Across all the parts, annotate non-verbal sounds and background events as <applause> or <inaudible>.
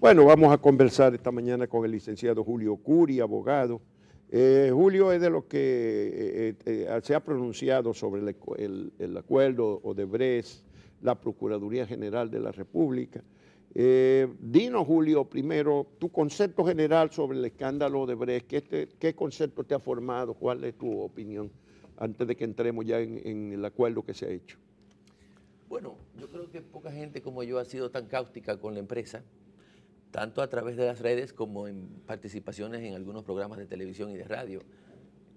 Bueno, vamos a conversar esta mañana con el licenciado Julio Curi, abogado. Eh, Julio es de los que eh, eh, se ha pronunciado sobre el, acuerdo Odebrecht, la Procuraduría General de la República. dinos, Julio, primero tu concepto general sobre el escándalo Odebrecht. ¿Qué, qué concepto te ha formado? ¿Cuál es tu opinión? Antes de que entremos ya en, en el acuerdo que se ha hecho. Bueno, yo creo que poca gente como yo ha sido tan cáustica con la empresa tanto a través de las redes como en participaciones en algunos programas de televisión y de radio.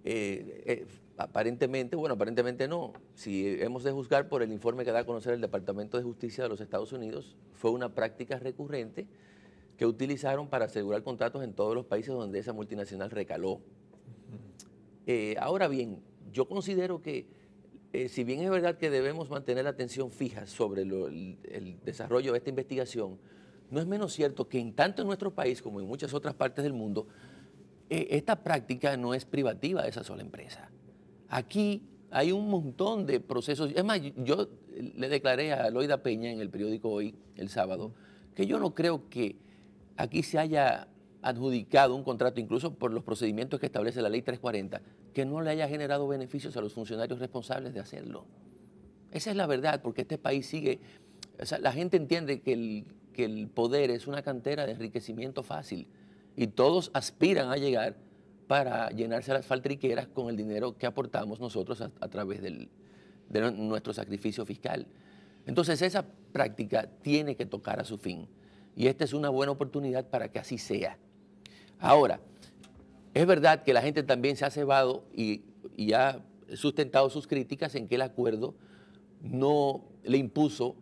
Eh, eh, aparentemente, bueno, aparentemente no. Si hemos de juzgar por el informe que da a conocer el Departamento de Justicia de los Estados Unidos, fue una práctica recurrente que utilizaron para asegurar contratos en todos los países donde esa multinacional recaló. Eh, ahora bien, yo considero que si bien es verdad que debemos mantener la atención fija sobre el desarrollo de esta investigación, no es menos cierto que en tanto en nuestro país como en muchas otras partes del mundo, eh, esta práctica no es privativa de esa sola empresa. Aquí hay un montón de procesos. Es más, yo le declaré a Loida Peña en el periódico hoy, el sábado, que yo no creo que aquí se haya adjudicado un contrato, incluso por los procedimientos que establece la ley 340, que no le haya generado beneficios a los funcionarios responsables de hacerlo. Esa es la verdad, porque este país sigue, la gente entiende que el que el poder es una cantera de enriquecimiento fácil y todos aspiran a llegar para llenarse las faltriqueras con el dinero que aportamos nosotros a, través de nuestro sacrificio fiscal. Entonces esa práctica tiene que tocar a su fin y esta es una buena oportunidad para que así sea. Ahora, es verdad que la gente también se ha cebado y ha sustentado sus críticas en que el acuerdo no le impuso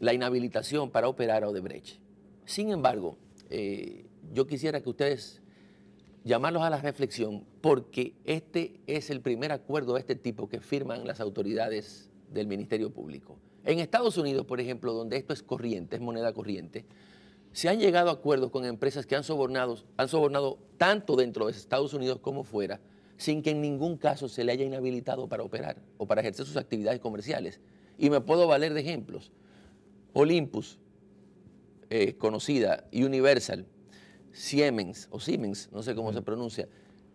la inhabilitación para operar a Odebrecht. Sin embargo, eh, yo quisiera que ustedes llamarlos a la reflexión porque este es el primer acuerdo de este tipo que firman las autoridades del Ministerio Público. En Estados Unidos, por ejemplo, donde esto es corriente, es moneda corriente, se han llegado a acuerdos con empresas que han sobornado, han sobornado tanto dentro de Estados Unidos como fuera, sin que en ningún caso se le haya inhabilitado para operar o para ejercer sus actividades comerciales. Y me puedo valer de ejemplos. Olympus, eh, conocida, Universal, Siemens o Siemens, no sé cómo se pronuncia,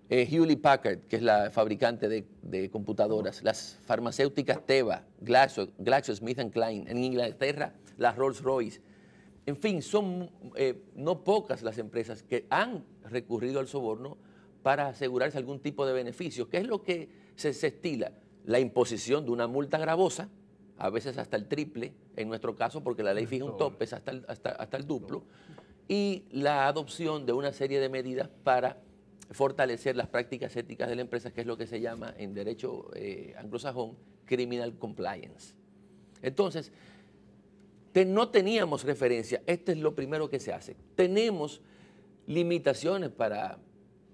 eh, Hewlett Packard, que es la fabricante de, computadoras, las farmacéuticas Teva, Glaxo, GlaxoSmithKline, en Inglaterra las Rolls Royce. En fin, son eh, no pocas las empresas que han recurrido al soborno para asegurarse algún tipo de beneficio, ¿Qué es lo que se estila, la imposición de una multa gravosa, a veces hasta el triple, en nuestro caso, porque la ley fija un tope, es hasta el, hasta, el duplo, y la adopción de una serie de medidas para fortalecer las prácticas éticas de la empresa, que es lo que se llama en derecho eh, anglosajón criminal compliance. Entonces, no teníamos referencia, este es lo primero que se hace. Tenemos limitaciones para,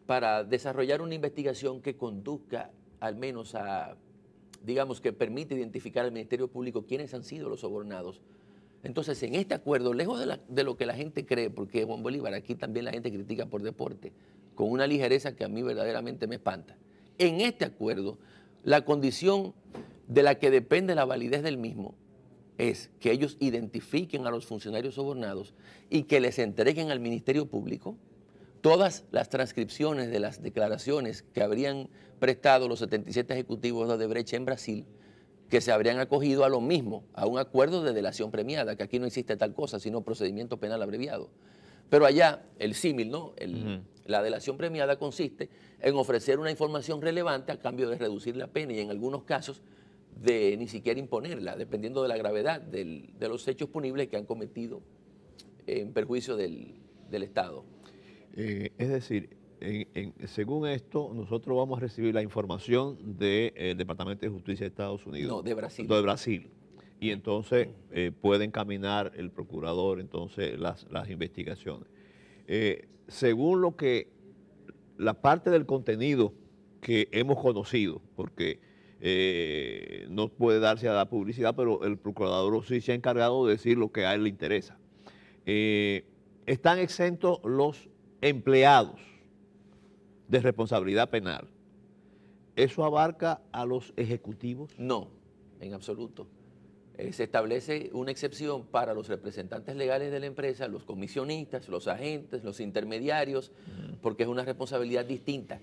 para desarrollar una investigación que conduzca al menos a digamos, que permite identificar al Ministerio Público quiénes han sido los sobornados. Entonces, en este acuerdo, lejos de, lo que la gente cree, porque Juan Bolívar, aquí también la gente critica por deporte, con una ligereza que a mí verdaderamente me espanta. En este acuerdo, la condición de la que depende la validez del mismo es que ellos identifiquen a los funcionarios sobornados y que les entreguen al Ministerio Público todas las transcripciones de las declaraciones que habrían prestado los 77 ejecutivos de Odebrecht en Brasil, que se habrían acogido a lo mismo, a un acuerdo de delación premiada, que aquí no existe tal cosa, sino procedimiento penal abreviado. Pero allá, el símil, ¿no? La delación premiada consiste en ofrecer una información relevante a cambio de reducir la pena y en algunos casos de ni siquiera imponerla, dependiendo de la gravedad de los hechos punibles que han cometido en perjuicio del Estado. Eh, es decir, según esto, nosotros vamos a recibir la información del eh, Departamento de Justicia de Estados Unidos. No, de Brasil. de Brasil. Y entonces mm. eh, puede encaminar el procurador entonces las, investigaciones. según lo que la parte del contenido que hemos conocido, porque no puede darse a la publicidad, pero el procurador sí se ha encargado de decir lo que a él le interesa. están exentos los empleados de responsabilidad penal, ¿eso abarca a los ejecutivos? No, en absoluto. Eh, se establece una excepción para los representantes legales de la empresa, los comisionistas, los agentes, los intermediarios, porque es una responsabilidad distinta.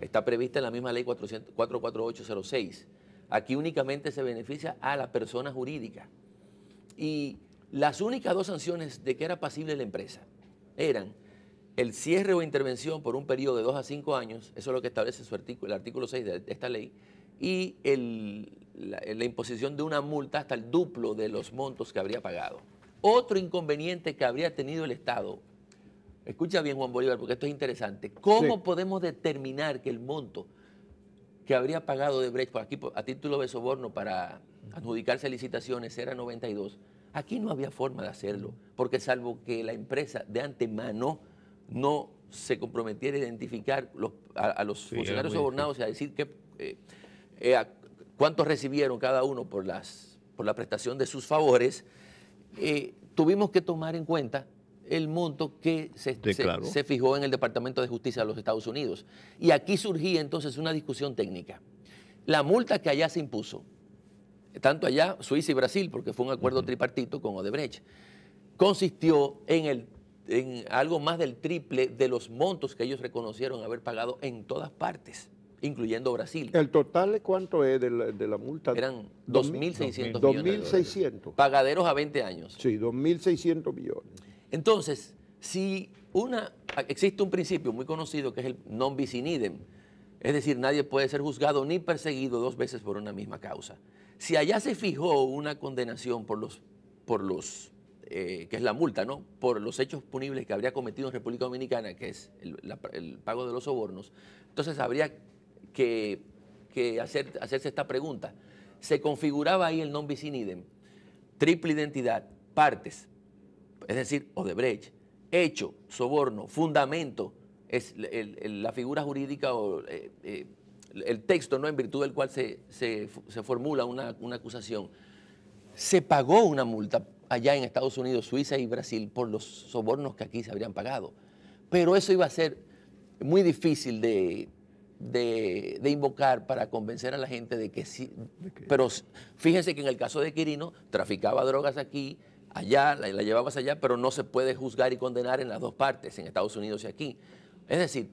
Está prevista en la misma ley 44806. Aquí únicamente se beneficia a la persona jurídica. Y las únicas dos sanciones de que era pasible la empresa eran el cierre o intervención por un periodo de dos a cinco años, eso es lo que establece su artículo, el artículo 6 de esta ley, y la, imposición de una multa hasta el duplo de los montos que habría pagado. Otro inconveniente que habría tenido el Estado, escucha bien Juan Bolívar, porque esto es interesante, ¿cómo podemos determinar que el monto que habría pagado de Brecht por aquí, a título de soborno para adjudicarse licitaciones era 92? Aquí no había forma de hacerlo, porque salvo que la empresa de antemano no se comprometiera a identificar a, los funcionarios sobornados y a decir que, eh, eh, cuántos recibieron cada uno por, las, por la prestación de sus favores, eh, tuvimos que tomar en cuenta el monto que se, se, fijó en el Departamento de Justicia de los Estados Unidos. Y aquí surgía entonces una discusión técnica. La multa que allá se impuso, tanto allá, Suiza y Brasil, porque fue un acuerdo tripartito con Odebrecht, consistió en el en algo más del triple de los montos que ellos reconocieron haber pagado en todas partes, incluyendo Brasil. ¿El total de cuánto es de la, multa? Eran 2.600 millones. 2.600. Pagaderos a 20 años. Sí, 2.600 millones. Entonces, si una, existe un principio muy conocido que es el non bis in es decir, nadie puede ser juzgado ni perseguido dos veces por una misma causa. Si allá se fijó una condenación por los, por los eh, que es la multa, ¿no? Por los hechos punibles que habría cometido en República Dominicana, que es el, pago de los sobornos, entonces habría que, hacerse esta pregunta. Se configuraba ahí el non bis triple identidad, partes, es decir, Odebrecht, hecho, soborno, fundamento, es la figura jurídica o eh, eh, el texto ¿no? en virtud del cual se, formula una, una acusación. Se pagó una multa allá en Estados Unidos, Suiza y Brasil por los sobornos que aquí se habrían pagado. Pero eso iba a ser muy difícil de, invocar para convencer a la gente de que sí. Pero fíjense que en el caso de Quirino, traficaba drogas aquí, allá, la, la llevabas allá, pero no se puede juzgar y condenar en las dos partes, en Estados Unidos y aquí. Es decir,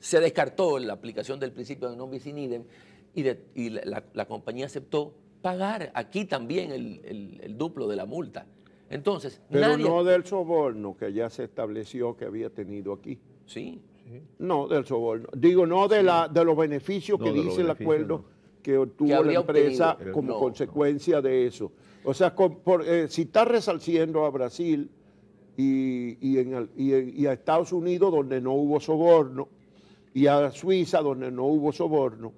se descartó la aplicación del principio de non bis in idem y, la compañía aceptó pagar aquí también el, el, duplo de la multa. Entonces, Pero no del soborno que ya se estableció que había tenido aquí. Sí. sí. No del soborno. Digo, no de, la, de los beneficios que dice el acuerdo que obtuvo la empresa como consecuencia de eso. O sea, eh, si está resalciendo a Brasil y, en, y a Estados Unidos donde no hubo soborno y a Suiza donde no hubo soborno,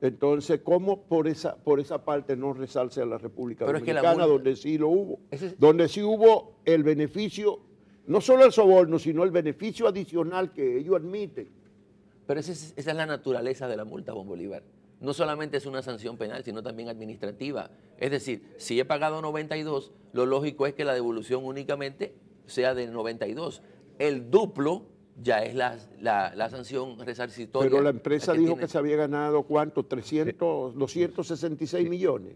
entonces, ¿cómo por esa, por esa parte no resalce a la República Dominicana, donde sí lo hubo? Donde sí hubo el beneficio, no solo el soborno, sino el beneficio adicional que ellos admiten. Pero esa es, la naturaleza de la multa, Juan Bolívar. No solamente es una sanción penal, sino también administrativa. Es decir, si he pagado 92, lo lógico es que la devolución únicamente sea de 92. El duplo ya es la, sanción resarcitoria. Pero la empresa dijo que se había ganado cuánto, 300, 266 millones,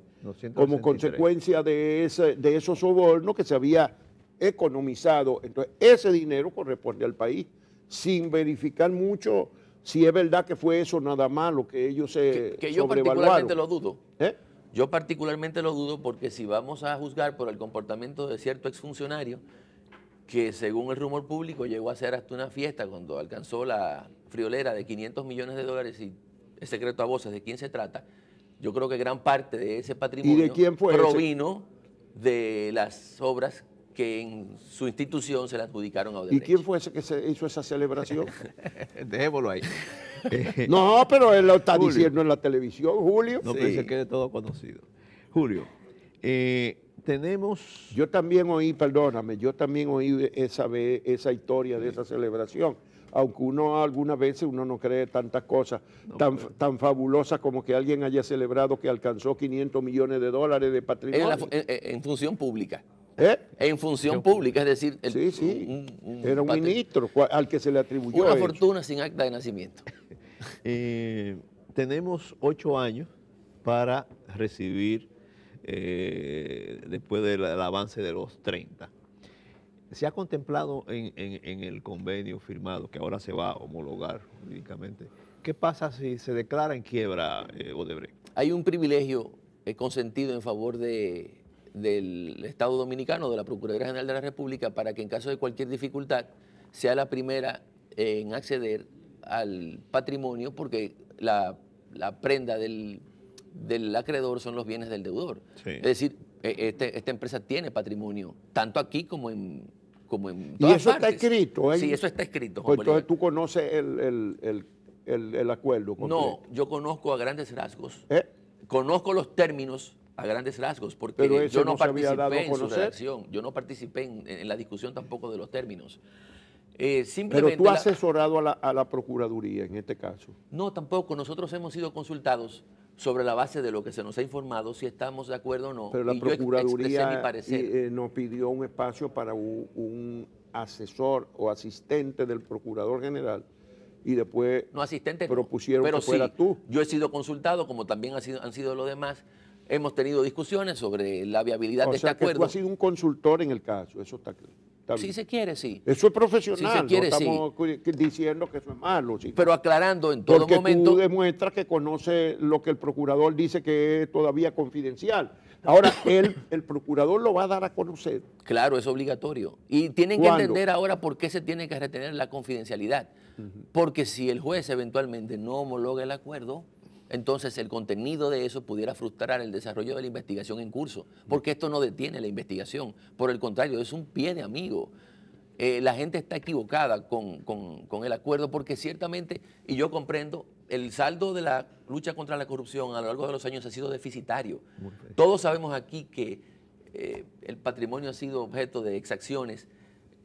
como consecuencia de, ese, de esos sobornos que se había economizado. Entonces, ese dinero corresponde al país, sin verificar mucho si es verdad que fue eso nada más que ellos se Que, que yo particularmente lo dudo. ¿Eh? Yo particularmente lo dudo porque si vamos a juzgar por el comportamiento de cierto exfuncionario, que según el rumor público llegó a ser hasta una fiesta cuando alcanzó la friolera de 500 millones de dólares y es secreto a voces de quién se trata. Yo creo que gran parte de ese patrimonio provino de las obras que en su institución se le adjudicaron a Odebrecht. ¿Y quién fue ese que se hizo esa celebración? <laughs> Dejémoslo ahí. <laughs> no, pero él lo está diciendo en la televisión, Julio. No, que se quede todo conocido. Julio, eh, tenemos... Yo también oí, perdóname, yo también oí esa, esa historia de esa celebración. Aunque uno algunas veces uno no cree tantas cosas tan, tan fabulosas como que alguien haya celebrado que alcanzó 500 millones de dólares de patrimonio. en, función pública. ¿Eh? En función pública, es decir, el, sí, sí. era un ministro al que se le atribuyó. Una fortuna sin acta de nacimiento. <laughs> Eh, tenemos ocho años para recibir eh, después del, avance de los 30. Se ha contemplado en, el convenio firmado, que ahora se va a homologar jurídicamente, ¿qué pasa si se declara en quiebra eh, Odebrecht? Hay un privilegio eh, consentido en favor del Estado Dominicano, de la Procuraduría General de la República, para que en caso de cualquier dificultad sea la primera en acceder al patrimonio, porque la prenda del del acreedor son los bienes del deudor. Es decir, e, este, esta empresa tiene patrimonio, tanto aquí como en, como Y eso está escrito. ¿eh? Sí, eso está escrito. Pues entonces tú conoces el, el, el, el, acuerdo. No, yo conozco a grandes rasgos. ¿Eh? Conozco los términos a grandes rasgos, porque yo no, participé en su redacción, yo no participé en, la discusión tampoco de los términos. Eh, simplemente Pero tú has asesorado a la, a la Procuraduría en este caso. No, tampoco. Nosotros hemos sido consultados sobre la base de lo que se nos ha informado, si estamos de acuerdo o no. Pero la Procuraduría eh, eh, nos pidió un espacio para un, asesor o asistente del Procurador General y después no, asistente, propusieron pero que fuera tú. Yo he sido consultado, como también han sido los demás. Hemos tenido discusiones sobre la viabilidad de este que acuerdo. Tú has sido un consultor en el caso, eso está claro si se quiere, sí. Eso es profesional. quiere, no estamos diciendo que eso es malo. Sí. Pero aclarando en todo Porque momento. Tú demuestras que conoce lo que el procurador dice que es todavía confidencial. Ahora, él, el procurador lo va a dar a conocer. Claro, es obligatorio. Y tienen que entender ahora por qué se tiene que retener la confidencialidad. Porque si el juez eventualmente no homologa el acuerdo, entonces el contenido de eso pudiera frustrar el desarrollo de la investigación en curso, porque esto no detiene la investigación, por el contrario, es un pie de amigo. Eh, la gente está equivocada con, el acuerdo porque ciertamente, y yo comprendo, el saldo de la lucha contra la corrupción a lo largo de los años ha sido deficitario. Todos sabemos aquí que eh, el patrimonio ha sido objeto de exacciones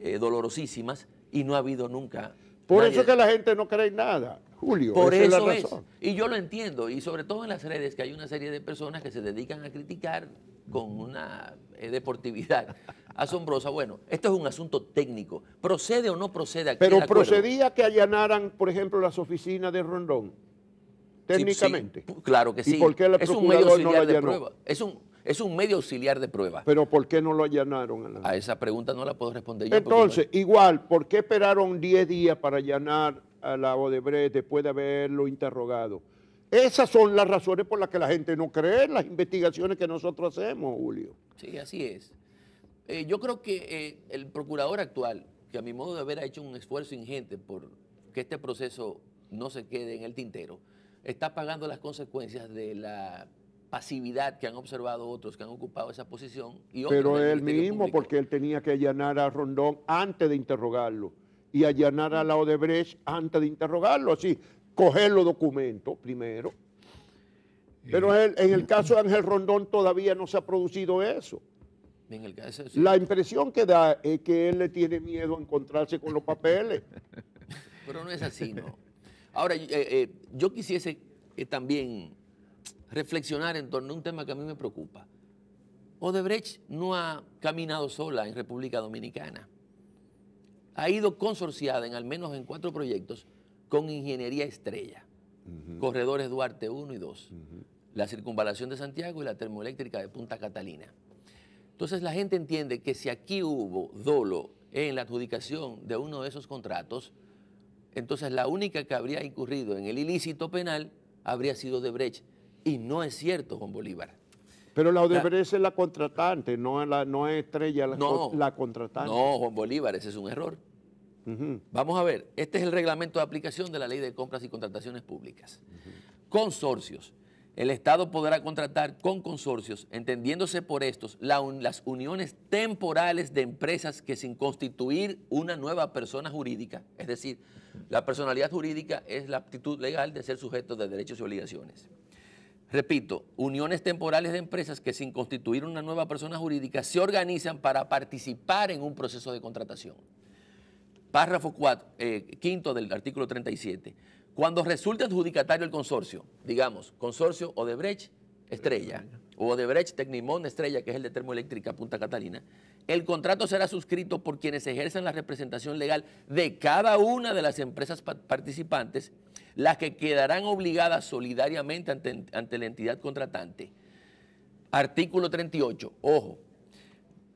eh, dolorosísimas y no ha habido nunca. Por eso es que la gente no cree en nada. Julio. Por eso es, Y yo lo entiendo, y sobre todo en las redes, que hay una serie de personas que se dedican a criticar con una eh, deportividad <laughs> asombrosa. Bueno, esto es un asunto técnico. ¿Procede o no procede aquí Pero procedía que allanaran, por ejemplo, las oficinas de Rondón, técnicamente. claro que sí. es un medio auxiliar de prueba. Es un, medio auxiliar de prueba. Pero ¿por qué no lo allanaron? A, esa pregunta no la puedo responder yo. Entonces, igual, ¿por qué esperaron 10 días para allanar a la Odebrecht después de haberlo interrogado. Esas son las razones por las que la gente no cree en las investigaciones que nosotros hacemos, Julio. Sí, así es. Eh, yo creo que eh, el procurador actual, que a mi modo de ver ha hecho un esfuerzo ingente por que este proceso no se quede en el tintero, está pagando las consecuencias de la pasividad que han observado otros que han ocupado esa posición. Y Pero él mismo, porque él tenía que allanar a Rondón antes de interrogarlo y allanar a la Odebrecht antes de interrogarlo, así, coger los documentos primero. Pero en el, caso de Ángel Rondón todavía no se ha producido eso. La impresión que da es que él le tiene miedo a encontrarse con los papeles. <laughs> Pero no es así, ¿no? Ahora, eh, eh, yo quisiese eh, también reflexionar en torno a un tema que a mí me preocupa. Odebrecht no ha caminado sola en República Dominicana ha ido consorciada en al menos en cuatro proyectos con Ingeniería Estrella, Corredores Duarte 1 y 2, la Circunvalación de Santiago y la Termoeléctrica de Punta Catalina. Entonces la gente entiende que si aquí hubo dolo en la adjudicación de uno de esos contratos, entonces la única que habría incurrido en el ilícito penal habría sido de Brecht. Y no es cierto, Juan Bolívar. Pero la Odebrecht es la contratante, no es, Estrella la, contratante. No, Juan Bolívar, ese es un error. Vamos a ver, este es el reglamento de aplicación de la Ley de Compras y Contrataciones Públicas. Consorcios. El Estado podrá contratar con consorcios, entendiéndose por estos las uniones temporales de empresas que sin constituir una nueva persona jurídica, es decir, la personalidad jurídica es la aptitud legal de ser sujeto de derechos y obligaciones. Repito, uniones temporales de empresas que sin constituir una nueva persona jurídica se organizan para participar en un proceso de contratación. Párrafo 4, eh, quinto del artículo 37. Cuando resulte adjudicatario el consorcio, digamos, consorcio Odebrecht Estrella o Odebrecht Tecnimón Estrella, que es el de termoeléctrica Punta Catalina, el contrato será suscrito por quienes ejercen la representación legal de cada una de las empresas participantes las que quedarán obligadas solidariamente ante, ante la entidad contratante. Artículo 38, ojo,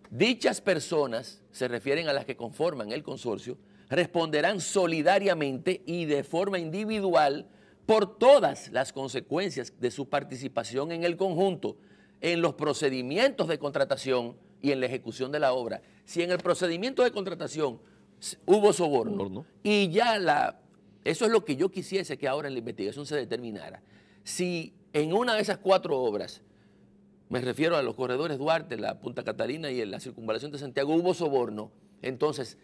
dichas personas, se refieren a las que conforman el consorcio, responderán solidariamente y de forma individual por todas las consecuencias de su participación en el conjunto, en los procedimientos de contratación y en la ejecución de la obra. Si en el procedimiento de contratación hubo soborno, y ya la eso es lo que yo quisiese que ahora en la investigación se determinara. Si en una de esas cuatro obras, me refiero a los corredores Duarte, la Punta Catalina y la circunvalación de Santiago, hubo soborno, entonces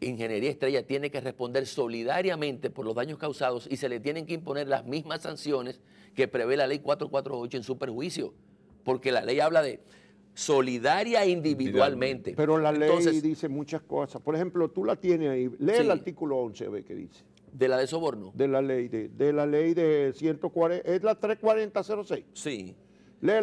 Ingeniería Estrella tiene que responder solidariamente por los daños causados y se le tienen que imponer las mismas sanciones que prevé la ley 448 en su perjuicio, porque la ley habla de solidaria individualmente. Pero la ley dice muchas cosas. Por ejemplo, tú la tienes ahí, lee el artículo 11 a qué dice. ¿De la de soborno? De la ley de, la ley de 140, es la 34006. Sí.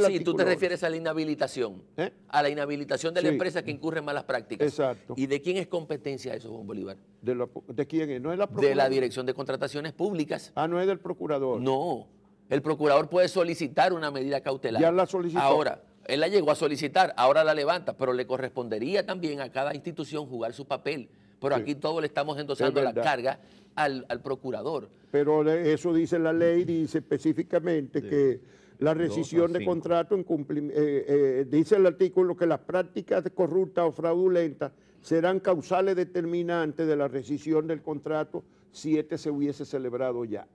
sí, tú te refieres a la inhabilitación, ¿Eh? a la inhabilitación de la empresa que incurre en malas prácticas. Exacto. ¿Y de quién es competencia eso, Juan Bolívar? ¿De, quién es? ¿No es la De la Dirección de Contrataciones Públicas. Ah, no es del procurador. No, el procurador puede solicitar una medida cautelar. Ya la solicitó. Ahora, él la llegó a solicitar, ahora la levanta, pero le correspondería también a cada institución jugar su papel pero aquí todos le estamos endosando la carga al, procurador. Pero eso dice la ley, dice específicamente que la rescisión de contrato en eh, eh, dice el artículo que las prácticas corruptas o fraudulentas serán causales determinantes de la rescisión del contrato si este se hubiese celebrado ya.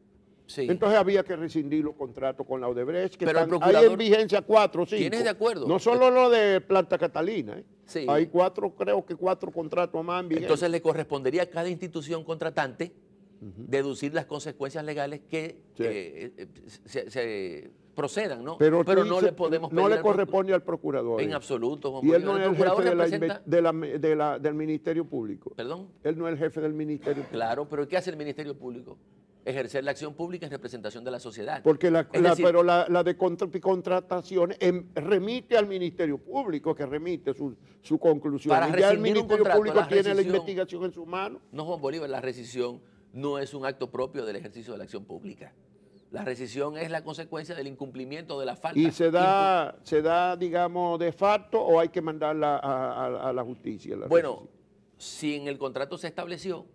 Entonces había que rescindir los contratos con la Odebrecht, que hay en vigencia cuatro o ¿Tienes de acuerdo? No solo lo de Planta Catalina, ¿eh? hay cuatro, creo que cuatro contratos más en vigencia. Entonces le correspondería a cada institución contratante deducir las consecuencias legales que eh, eh, eh, se, procedan, ¿no? Pero, no le podemos No le corresponde al procurador. En absoluto, Y él no es el jefe del Ministerio Público. ¿Perdón? Él no es el jefe del Ministerio Público. Claro, pero ¿qué hace el Ministerio Público? ejercer la acción pública es representación de la sociedad. Porque pero la, de contratación em, remite al Ministerio Público, que remite su, conclusión. Para y ya el Ministerio Público tiene la investigación en su mano. No, Juan Bolívar, la rescisión no es un acto propio del ejercicio de la acción pública. La rescisión es la consecuencia del incumplimiento de la falta. ¿Y se da, se da digamos, de facto o hay que mandarla a, la justicia? bueno, si en el contrato se estableció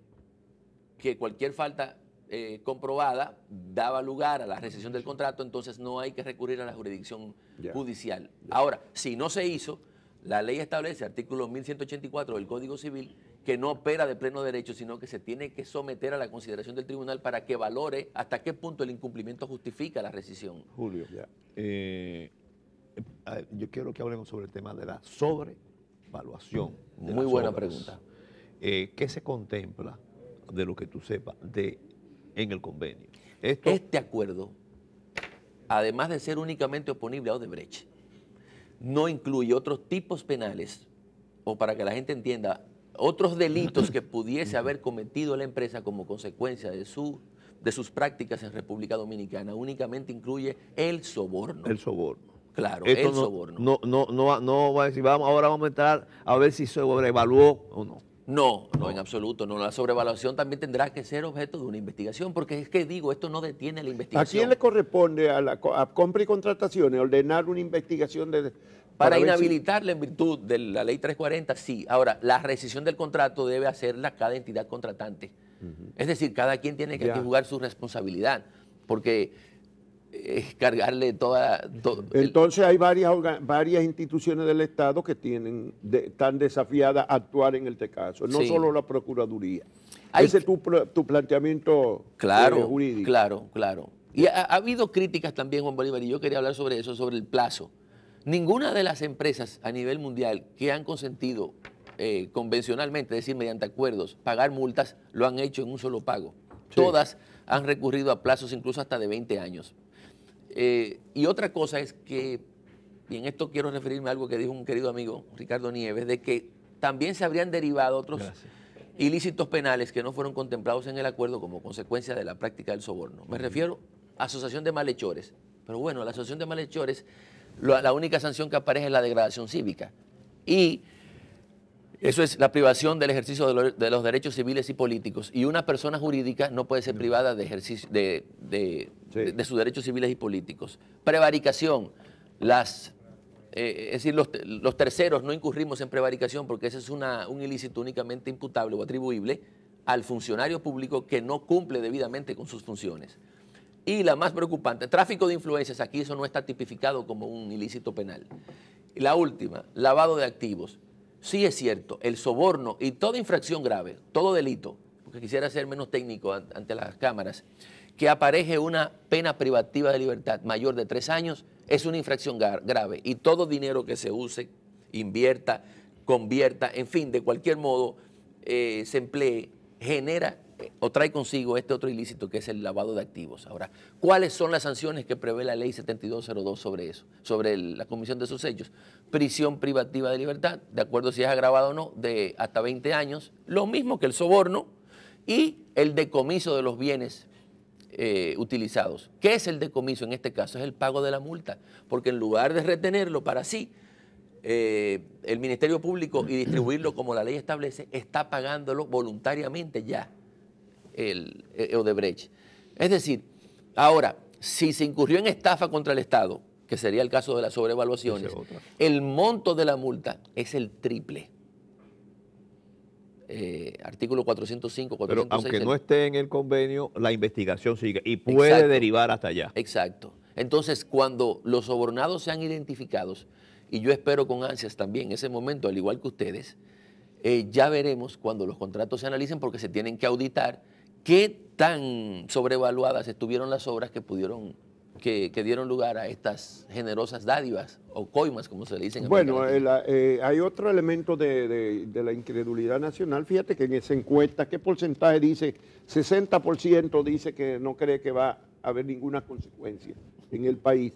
que cualquier falta eh, comprobada daba lugar a la rescisión del contrato, entonces no hay que recurrir a la jurisdicción judicial. Ahora, si no se hizo, la ley establece, artículo 1184 del Código Civil, que no opera de pleno derecho, sino que se tiene que someter a la consideración del tribunal para que valore hasta qué punto el incumplimiento justifica la rescisión. Julio, eh, yo quiero que hablemos sobre el tema de la sobrevaluación. Muy buena pregunta. Eh, ¿Qué se contempla, de lo que tú sepas, de en el convenio. este acuerdo, además de ser únicamente oponible a Odebrecht, no incluye otros tipos penales, o para que la gente entienda, otros delitos que pudiese haber cometido la empresa como consecuencia de, su, de sus prácticas en República Dominicana, únicamente incluye el soborno. El soborno. Claro, el soborno. No, no, no, va a decir, vamos, ahora vamos a entrar a ver si se sobrevaluó o no. No, no, en absoluto, no. La sobrevaluación también tendrá que ser objeto de una investigación, porque es que digo, esto no detiene la investigación. ¿A quién le corresponde a la compra y contrataciones ordenar una investigación de... Para, inhabilitarla en virtud de la ley 340, sí. Ahora, la rescisión del contrato debe hacerla cada entidad contratante. Es decir, cada quien tiene que, que jugar su responsabilidad, porque cargarle toda... Entonces hay varias, varias instituciones del Estado que tienen de, están desafiadas a actuar en este caso, no solo la Procuraduría. Ese es tu, planteamiento eh, claro, jurídico. Claro, claro. Y ha, habido críticas también, Juan Bolívar, y yo quería hablar sobre eso, sobre el plazo. Ninguna de las empresas a nivel mundial que han consentido eh, convencionalmente, es decir, mediante acuerdos, pagar multas, lo han hecho en un solo pago. Todas han recurrido a plazos incluso hasta de 20 años. Eh, y otra cosa es que, y en esto quiero referirme a algo que dijo un querido amigo, Ricardo Nieves, de que también se habrían derivado otros ilícitos penales que no fueron contemplados en el acuerdo como consecuencia de la práctica del soborno. Me refiero a asociación de malhechores. Pero bueno, la asociación de malhechores, la única sanción que aparece es la degradación cívica. Y eso es la privación del ejercicio de, los derechos civiles y políticos. Y una persona jurídica no puede ser privada de, ejercicio, de, sus derechos civiles y políticos. Prevaricación. Las, eh, es decir, los, terceros no incurrimos en prevaricación porque ese es un ilícito únicamente imputable o atribuible al funcionario público que no cumple debidamente con sus funciones. Y la más preocupante, tráfico de influencias, aquí eso no está tipificado como un ilícito penal. La última, lavado de activos sí es cierto, el soborno y toda infracción grave, todo delito, porque quisiera ser menos técnico ante las cámaras, que apareje una pena privativa de libertad mayor de tres años, es una infracción grave. Y todo dinero que se use, invierta, convierta, en fin, de cualquier modo, eh, se emplee, genera o trae consigo este otro ilícito que es el lavado de activos. Ahora, ¿cuáles son las sanciones que prevé la ley 7202 sobre eso, sobre la comisión de sus hechos? Prisión privativa de libertad, de acuerdo si es agravado o no, de hasta 20 años, lo mismo que el soborno y el decomiso de los bienes eh, utilizados. ¿Qué es el decomiso en este caso? Es el pago de la multa, porque en lugar de retenerlo para sí, eh, el Ministerio Público y distribuirlo como la ley establece, está pagándolo voluntariamente ya el, eh, Odebrecht. Es decir, ahora, si se incurrió en estafa contra el Estado, que sería el caso de las sobrevaluaciones, el monto de la multa es el triple. Eh, artículo 405, 406. Pero aunque no esté en el convenio, la investigación sigue y puede derivar hasta allá. Exacto. Entonces, cuando los sobornados sean identificados, y yo espero con ansias también ese momento, al igual que ustedes, eh, ya veremos cuando los contratos se analicen porque se tienen que auditar ¿Qué tan sobrevaluadas estuvieron las obras que pudieron que, dieron lugar a estas generosas dádivas o coimas, como se le dicen. bueno, eh, hay otro elemento de, de, la incredulidad nacional. Fíjate que en esa encuesta, ¿qué porcentaje dice? 60% dice que no cree que va a haber ninguna consecuencia en el país.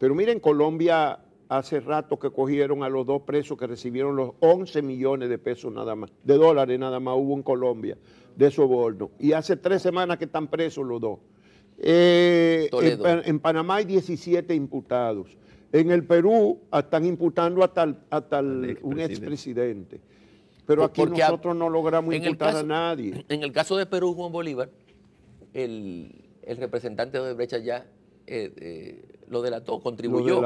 Pero miren, Colombia hace rato que cogieron a los dos presos que recibieron los 11 millones de pesos nada más, de dólares nada más hubo en Colombia de soborno. Y hace tres semanas que están presos los dos. Eh, en, Panamá hay 17 imputados. En el Perú están imputando a tal hasta un expresidente. Pero aquí nosotros no logramos imputar a nadie. En el caso de Perú, Juan Bolívar, el, el representante de Brecha ya eh, eh, lo delató, contribuyó.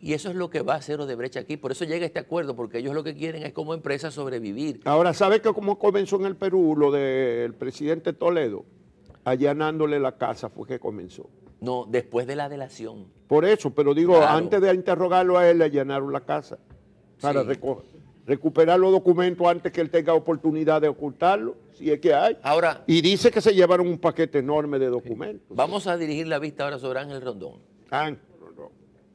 Y eso es lo que va a hacer brecha aquí. Por eso llega este acuerdo, porque ellos lo que quieren es como empresa sobrevivir. Ahora, ¿sabe que cómo comenzó en el Perú lo del presidente Toledo? Allanándole la casa fue que comenzó. No, después de la delación. Por eso, pero digo, antes de interrogarlo a él, le allanaron la casa para recoger recuperar los documentos antes que él tenga oportunidad de ocultarlo, si es que hay. Ahora, y dice que se llevaron un paquete enorme de documentos. Vamos a dirigir la vista ahora sobre Ángel Rondón. Ángel Rondón.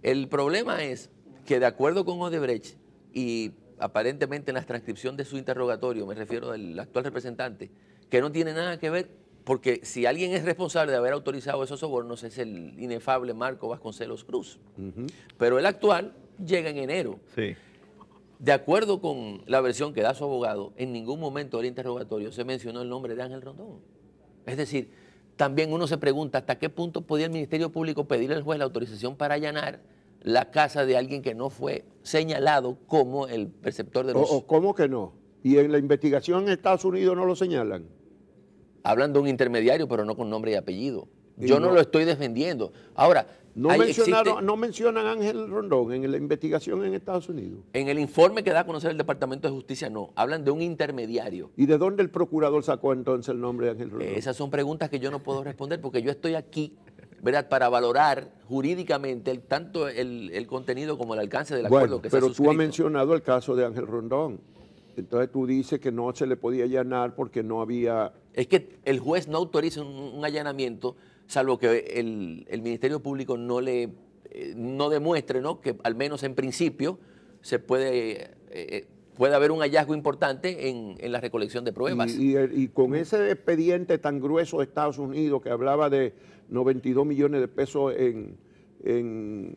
El problema es que de acuerdo con Odebrecht y aparentemente en la transcripción de su interrogatorio, me refiero al actual representante, que no tiene nada que ver porque si alguien es responsable de haber autorizado esos sobornos es el inefable Marco Vasconcelos Cruz. Pero el actual llega en enero. Sí. De acuerdo con la versión que da su abogado, en ningún momento del interrogatorio se mencionó el nombre de Ángel Rondón. Es decir, también uno se pregunta hasta qué punto podía el Ministerio Público pedirle al juez la autorización para allanar la casa de alguien que no fue señalado como el perceptor de los... O, ¿Cómo que no? ¿Y en la investigación en Estados Unidos no lo señalan? Hablan de un intermediario, pero no con nombre y apellido. Yo no, no lo estoy defendiendo. Ahora, no, no mencionan a Ángel Rondón en la investigación en Estados Unidos. En el informe que da a conocer el Departamento de Justicia, no. Hablan de un intermediario. ¿Y de dónde el procurador sacó entonces el nombre de Ángel Rondón? Eh, esas son preguntas que yo no puedo responder porque yo estoy aquí, ¿verdad?, para valorar jurídicamente tanto el, contenido como el alcance del acuerdo que se Pero tú has mencionado el caso de Ángel Rondón. Entonces tú dices que no se le podía allanar porque no había... Es que el juez no autoriza un allanamiento salvo que el, Ministerio Público no le eh, no demuestre ¿no? que al menos en principio se puede, eh, eh, haber un hallazgo importante en, la recolección de pruebas. Y, con ese expediente tan grueso de Estados Unidos que hablaba de 92 millones de pesos en, en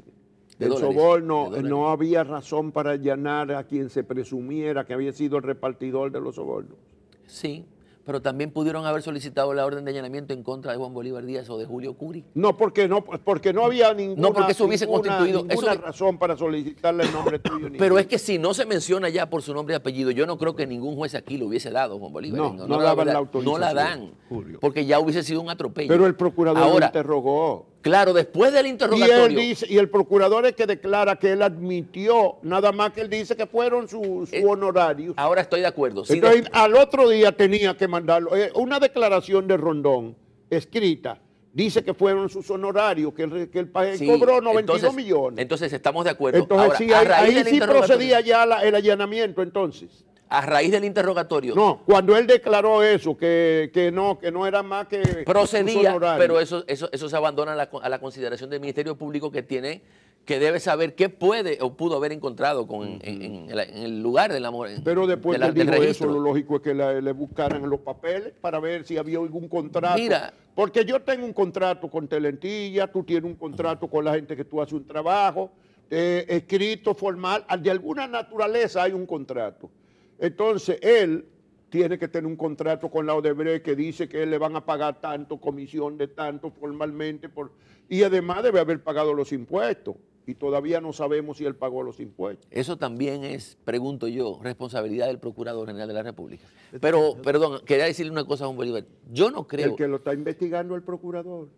el soborno, no había razón para allanar a quien se presumiera que había sido el repartidor de los sobornos. Sí, pero también pudieron haber solicitado la orden de allanamiento en contra de Juan Bolívar Díaz o de Julio Curi. No, porque no, porque no había ninguna, no porque eso hubiese constituido, razón para solicitarle el nombre <coughs> Pero es que si no se menciona ya por su nombre y apellido, yo no creo que ningún juez aquí lo hubiese dado, Juan Bolívar. No, no, la, No la dan, porque ya hubiese sido un atropello. Pero el procurador interrogó. Claro, después del interrogatorio. Y, el procurador es que declara que él admitió, nada más que él dice que fueron sus eh, honorarios. Ahora estoy de acuerdo. Sí, Entonces, al otro día tenía que mandarlo. Eh, una declaración de Rondón escrita dice que fueron sus honorarios, que el, país cobró 92 millones. Entonces estamos de acuerdo. Entonces ahí, sí procedía ya el allanamiento entonces a raíz del interrogatorio. No, cuando él declaró eso, que, no, que no era más que... Procedía, pero eso, eso, se abandona a la, consideración del Ministerio Público que tiene, que debe saber qué puede o pudo haber encontrado con, en, el lugar del amor. Pero después de dijo eso, lo lógico es que le buscaran los papeles para ver si había algún contrato. Mira, porque yo tengo un contrato con Telentilla, tú tienes un contrato con la gente que tú haces un trabajo, eh, escrito, formal, de alguna naturaleza hay un contrato. Entonces, él tiene que tener un contrato con la Odebrecht que dice que le van a pagar tanto, comisión de tanto formalmente, por, y además debe haber pagado los impuestos. Y todavía no sabemos si él pagó los impuestos. Eso también es, pregunto yo, responsabilidad del Procurador General de la República. Pero, perdón, quería decirle una cosa a Juan Bolívar. Yo no creo... El que lo está investigando el Procurador.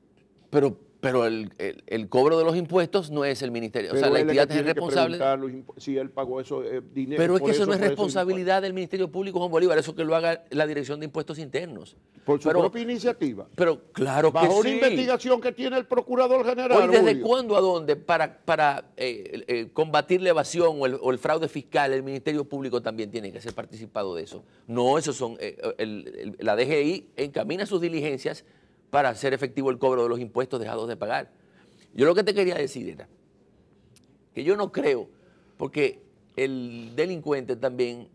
Pero pero el, cobro de los impuestos no es el ministerio. o sea, la entidad es, responsable. si él pagó eso eh, dinero. Pero es que eso, no es responsabilidad del Ministerio Público, Juan Bolívar. Eso que lo haga la Dirección de Impuestos Internos. Por su propia iniciativa. Pero claro que sí. una investigación que tiene el Procurador General. ¿desde cuándo a dónde para, para eh, eh, combatir la evasión o el, o el, fraude fiscal, el Ministerio Público también tiene que ser participado de eso? No, eso son. la DGI encamina sus diligencias para hacer efectivo el cobro de los impuestos dejados de pagar. Yo lo que te quería decir era que yo no creo, porque el delincuente también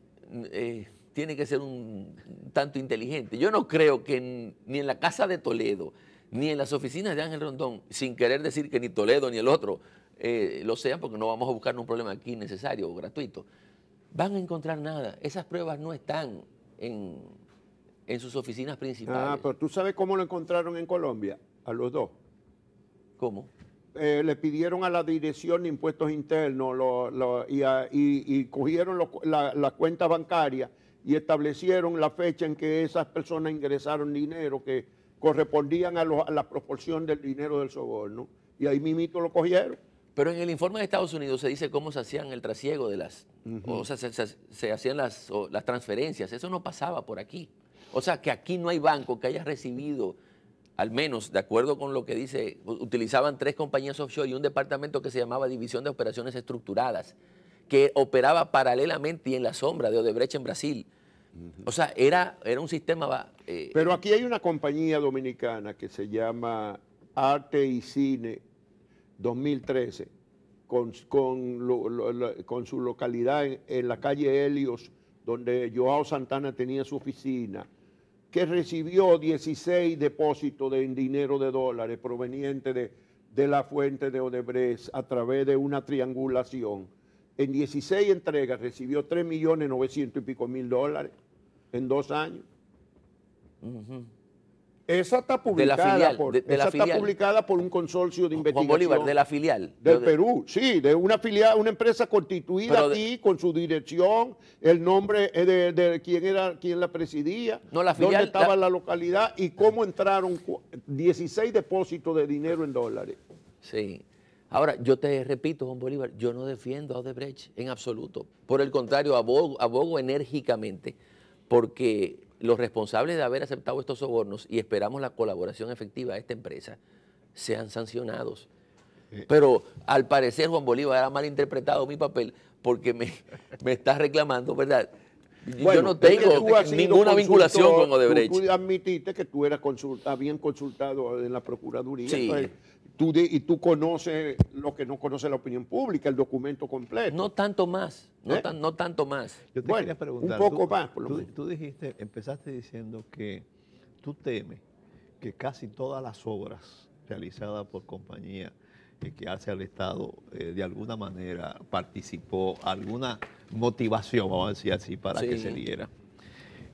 eh, tiene que ser un tanto inteligente. Yo no creo que ni en la casa de Toledo, ni en las oficinas de Ángel Rondón, sin querer decir que ni Toledo ni el otro eh, lo sean, porque no vamos a buscar un problema aquí necesario o gratuito, van a encontrar nada. Esas pruebas no están en, en sus oficinas principales. Ah, pero tú sabes cómo lo encontraron en Colombia, a los dos. ¿Cómo? Eh, le pidieron a la Dirección de Impuestos Internos y, cogieron la, cuenta bancaria y establecieron la fecha en que esas personas ingresaron dinero que correspondían a, la proporción del dinero del soborno. Y ahí mismo lo cogieron. Pero en el informe de Estados Unidos se dice cómo se hacían el trasiego de las, se, hacían las transferencias. Eso no pasaba por aquí. O sea, que aquí no hay banco que haya recibido, al menos de acuerdo con lo que dice, utilizaban tres compañías offshore y un departamento que se llamaba División de Operaciones Estructuradas, que operaba paralelamente y en la sombra de Odebrecht en Brasil. O sea, era, era un sistema... Eh, Pero aquí hay una compañía dominicana que se llama Arte y Cine 2013, con, su localidad en, en, la calle Helios, donde Joao Santana tenía su oficina, que recibió 16 depósitos en dinero de dólares proveniente de, la fuente de Odebrecht a través de una triangulación. En 16 entregas recibió 3 millones y pico mil dólares en dos años. Esa está publicada, por, un consorcio de investigación. Juan Bolívar, de la filial. Del Perú, sí, de una filial, una empresa constituida aquí con su dirección, el nombre de, quién era, quién la presidía, dónde estaba la, localidad y cómo entraron 16 depósitos de dinero en dólares. Sí. Ahora, yo te repito, Juan Bolívar, yo no defiendo a Odebrecht en absoluto. Por el contrario, abogo enérgicamente porque los responsables de haber aceptado estos sobornos y esperamos la colaboración efectiva de esta empresa sean sancionados. Eh. Pero al parecer Juan Bolívar ha malinterpretado mi papel porque me, me está reclamando, ¿verdad? Yo no tengo ninguna vinculación con Odebrecht. admitiste que tú eras consulta, consultado en la Procuraduría. Sí y tú conoces lo que no conoce la opinión pública, el documento completo. No tanto más, no, ¿Eh? tanto más. Yo te quería preguntar. Un poco tú, tú, dijiste, empezaste diciendo que tú temes que casi todas las obras realizadas por compañía que hace al Estado, eh, de alguna manera participó, alguna motivación, vamos a decir así, para que se diera.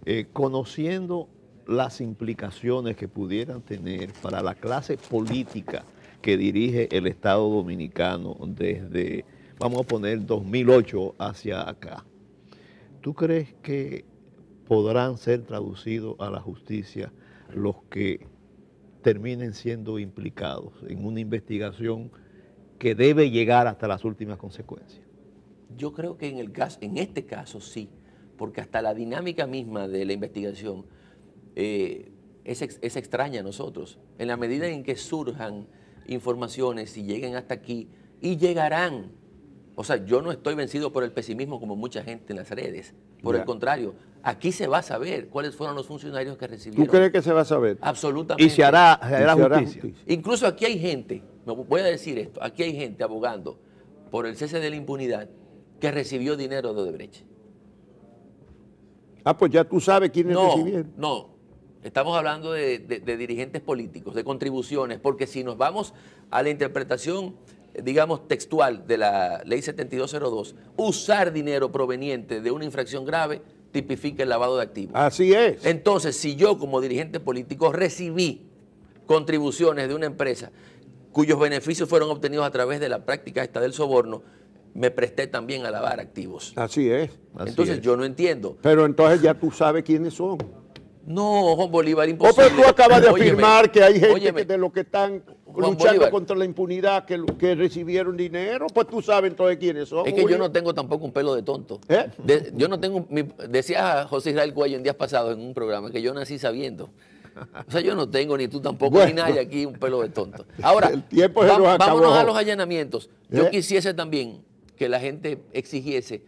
Eh, conociendo las implicaciones que pudieran tener para la clase política, que dirige el Estado Dominicano desde, vamos a poner, 2008 hacia acá. ¿Tú crees que podrán ser traducidos a la justicia los que terminen siendo implicados en una investigación que debe llegar hasta las últimas consecuencias? Yo creo que en, el caso, en este caso sí, porque hasta la dinámica misma de la investigación eh, es, es extraña a nosotros. En la medida en que surjan informaciones y lleguen hasta aquí y llegarán. O sea, yo no estoy vencido por el pesimismo como mucha gente en las redes. Por el contrario, aquí se va a saber cuáles fueron los funcionarios que recibieron. ¿Tú crees que se va a saber? Absolutamente. Y se hará, justicia. Incluso aquí hay gente, voy a decir esto, aquí hay gente abogando por el cese de la impunidad que recibió dinero de Odebrecht. Ah, pues ya tú sabes quiénes no, No, Estamos hablando de, dirigentes políticos, de contribuciones, porque si nos vamos a la interpretación, digamos, textual de la ley 7202, usar dinero proveniente de una infracción grave tipifica el lavado de activos. Así es. Entonces, si yo como dirigente político recibí contribuciones de una empresa cuyos beneficios fueron obtenidos a través de la práctica esta del soborno, me presté también a lavar activos. Así es. entonces yo no entiendo. Pero entonces ya tú sabes quiénes son. No, Juan Bolívar, oh, imposible. pero tú acabas de afirmar que hay gente de los que están luchando contra la impunidad que, recibieron dinero, pues tú sabes entonces quiénes son. Es que yo no tengo tampoco un pelo de tonto. ¿Eh? yo no tengo, decía José Israel Cuello en días pasados en un programa que yo nací sabiendo. O sea, yo no tengo, ni tú tampoco, ni nadie aquí un pelo de tonto. Ahora, tiempo vámonos a los allanamientos. Yo ¿Eh? quisiese también que la gente exigiese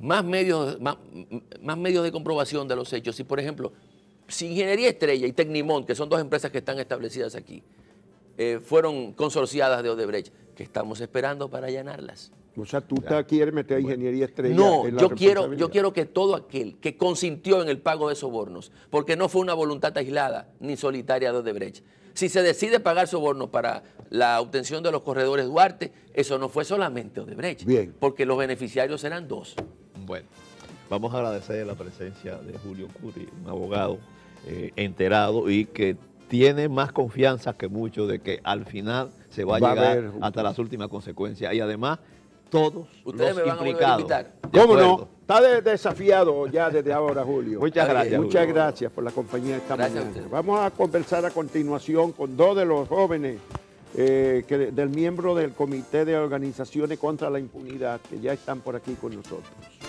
más medios, más medios de comprobación de los hechos. Si, por ejemplo, si Ingeniería Estrella y Tecnimont, que son dos empresas que están establecidas aquí, eh, fueron consorciadas de Odebrecht, que estamos esperando para allanarlas. O sea, tú quieres meter a Ingeniería Estrella no, en la yo quiero, yo quiero que todo aquel que consintió en el pago de sobornos, porque no fue una voluntad aislada ni solitaria de Odebrecht. Si se decide pagar sobornos para la obtención de los corredores Duarte, eso no fue solamente Odebrecht. Bien. Porque los beneficiarios eran dos. Bueno, vamos a agradecer la presencia de Julio Curi, un abogado eh, enterado y que tiene más confianza que mucho de que al final se va, a llegar hasta las últimas consecuencias. Y además, todos Ustedes los implicados. ¿Cómo no? Está desafiado ya desde ahora, Julio. Muchas gracias. Muchas gracias por la compañía esta Vamos a conversar a continuación con dos de los jóvenes eh, que, del miembro del Comité de Organizaciones contra la Impunidad que ya están por aquí con nosotros.